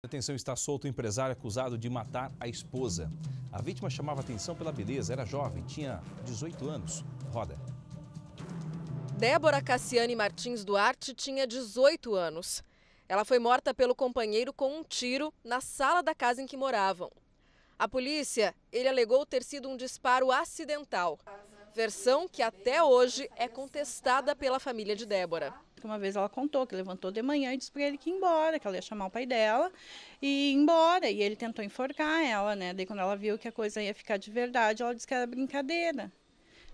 Atenção está solto o empresário acusado de matar a esposa. A vítima chamava atenção pela beleza, era jovem, tinha 18 anos. Roda. Débora Cassiane Martins Duarte tinha 18 anos. Ela foi morta pelo companheiro com um tiro na sala da casa em que moravam. A polícia, ele alegou ter sido um disparo acidental. Versão que até hoje é contestada pela família de Débora. Uma vez ela contou que levantou de manhã e disse para ele que ia embora, que ela ia chamar o pai dela e ir embora. E ele tentou enforcar ela, né? Daí quando ela viu que a coisa ia ficar de verdade, ela disse que era brincadeira.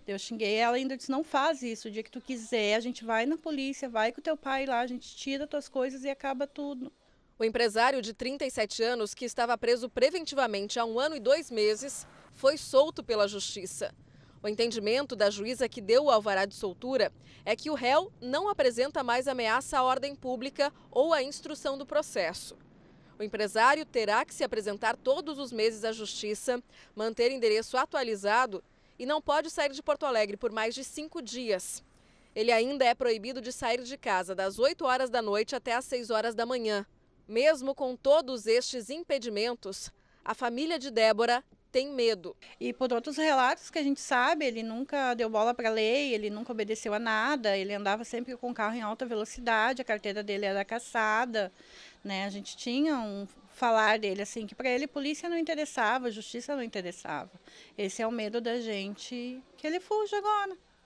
Eu xinguei ela e ainda disse, não faz isso, o dia que tu quiser, a gente vai na polícia, vai com teu pai lá, a gente tira tuas coisas e acaba tudo. O empresário de 37 anos, que estava preso preventivamente há um ano e dois meses, foi solto pela justiça. O entendimento da juíza que deu o alvará de soltura é que o réu não apresenta mais ameaça à ordem pública ou à instrução do processo. O empresário terá que se apresentar todos os meses à justiça, manter endereço atualizado e não pode sair de Porto Alegre por mais de cinco dias. Ele ainda é proibido de sair de casa das 8 horas da noite até as 6 horas da manhã. Mesmo com todos estes impedimentos, a família de Débora tem medo. E por outros relatos que a gente sabe, ele nunca deu bola para a lei, ele nunca obedeceu a nada, ele andava sempre com o carro em alta velocidade, a carteira dele era caçada, né? A gente tinha um falar dele assim que para ele polícia não interessava, justiça não interessava. Esse é o medo da gente que ele fuja agora.